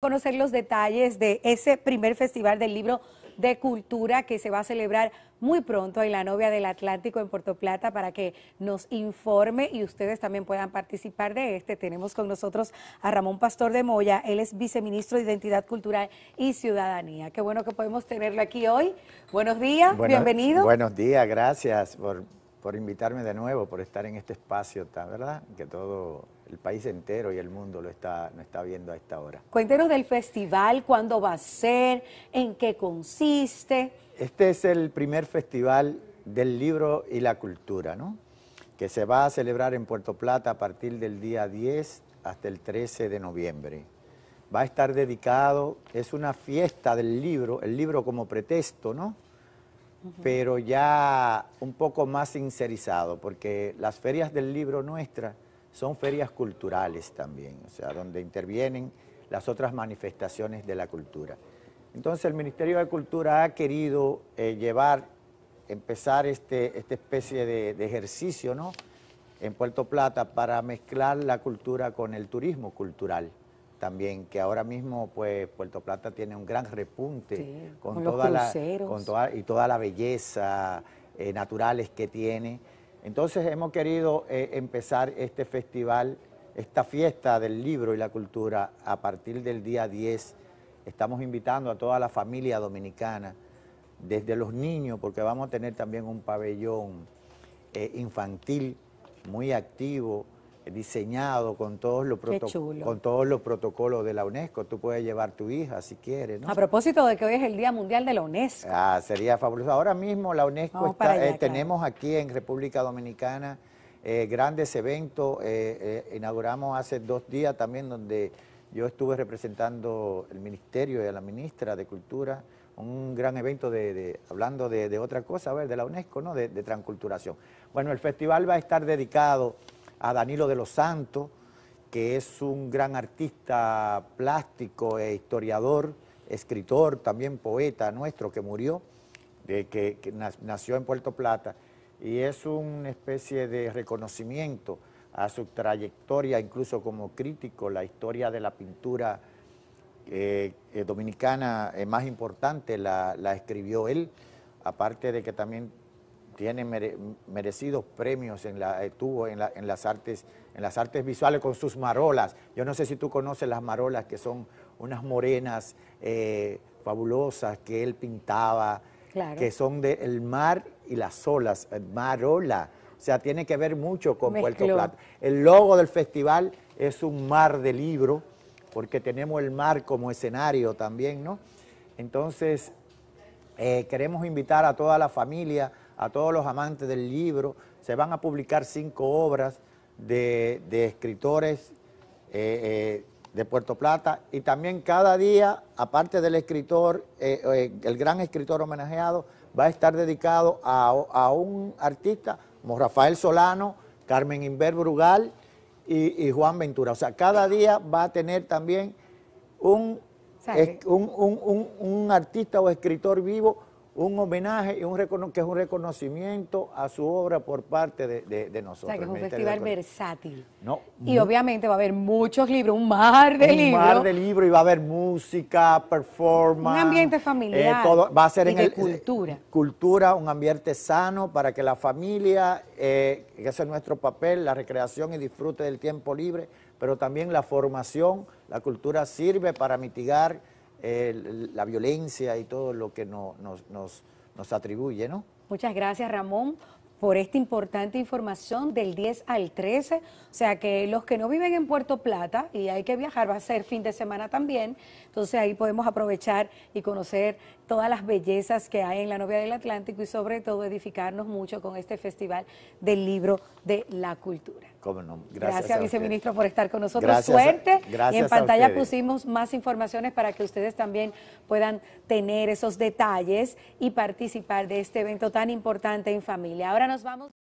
conocer los detalles de ese primer festival del libro de cultura que se va a celebrar muy pronto en la novia del Atlántico en Puerto Plata para que nos informe y ustedes también puedan participar de este. Tenemos con nosotros a Ramón Pastor de Moya, él es viceministro de Identidad Cultural y Ciudadanía. Qué bueno que podemos tenerlo aquí hoy. Buenos días, bienvenido. Buenos días, gracias por por invitarme de nuevo, por estar en este espacio, ¿verdad? Que todo el país entero y el mundo lo está, está viendo a esta hora. Cuéntenos del festival, cuándo va a ser, en qué consiste. Este es el primer festival del libro y la cultura, ¿no? Que se va a celebrar en Puerto Plata a partir del día 10 hasta el 13 de noviembre. Va a estar dedicado, es una fiesta del libro, el libro como pretexto, ¿no? pero ya un poco más sincerizado, porque las ferias del libro nuestra son ferias culturales también, o sea, donde intervienen las otras manifestaciones de la cultura. Entonces el Ministerio de Cultura ha querido eh, llevar, empezar este, esta especie de, de, ejercicio ¿no? en Puerto Plata para mezclar la cultura con el turismo cultural también, que ahora mismo pues Puerto Plata tiene un gran repunte con, toda la, y toda la belleza natural eh, naturales que tiene. Entonces hemos querido eh, empezar este festival, esta fiesta del libro y la cultura a partir del día 10. Estamos invitando a toda la familia dominicana, desde los niños, porque vamos a tener también un pabellón eh, infantil muy activo, diseñado con todos los, con todos los protocolos de la UNESCO. Tú puedes llevar tu hija si quieres. A propósito de que hoy es el Día Mundial de la UNESCO. Ah, sería fabuloso. Ahora mismo la UNESCO está, eh, tenemos aquí en República Dominicana eh, grandes eventos. Eh, inauguramos hace dos días también donde yo estuve representando el ministerio y a la ministra de Cultura un gran evento de, hablando de, otra cosa, a ver, de la UNESCO, ¿no? de transculturación. Bueno, el festival va a estar dedicado a Danilo de los Santos, que es un gran artista plástico e historiador, escritor, también poeta nuestro que murió, de, que, nació en Puerto Plata, y es una especie de reconocimiento a su trayectoria, incluso como crítico, la historia de la pintura eh, eh, dominicana es más importante la escribió él, aparte de que también tiene merecidos premios eh, en la, en, las artes, en las artes visuales con sus marolas. Yo no sé si tú conoces las marolas, que son unas morenas eh, fabulosas que él pintaba, que son del mar y las olas, eh, marola. O sea, tiene que ver mucho con Puerto Plata. El logo del festival es un mar de libro, porque tenemos el mar como escenario también, ¿no? Entonces, queremos invitar a toda la familia a todos los amantes del libro. Se van a publicar cinco obras de, escritores eh, eh, de Puerto Plata y también cada día, aparte del escritor, eh, el gran escritor homenajeado, va a estar dedicado a, un artista, como Rafael Solano, Carmen Inver Brugal y, Juan Ventura. O sea, cada día va a tener también un, un, un artista o escritor vivo un homenaje y un que es un reconocimiento a su obra por parte de, nosotros. O sea, que es un festival versátil. No, y obviamente va a haber muchos libros, un mar de libros. Un mar de libros y va a haber música, performance. Un ambiente familiar. Eh, va a ser en el, eh, cultura. cultura, un ambiente sano para que la familia, eh, que ese es nuestro papel, la recreación y disfrute del tiempo libre, pero también la formación, la cultura sirve para mitigar la violencia y todo lo que nos, nos, nos atribuye, ¿no? Muchas gracias, Ramón por esta importante información del 10 al 13. O sea que los que no viven en Puerto Plata y hay que viajar, va a ser fin de semana también, entonces ahí podemos aprovechar y conocer todas las bellezas que hay en la novia del Atlántico y sobre todo edificarnos mucho con este Festival del Libro de la Cultura. Gracias, viceministro, por estar con nosotros. Suerte. Gracias y en pantalla pusimos más informaciones para que ustedes también puedan tener esos detalles y participar de este evento tan importante en familia. Ahora nos vamos.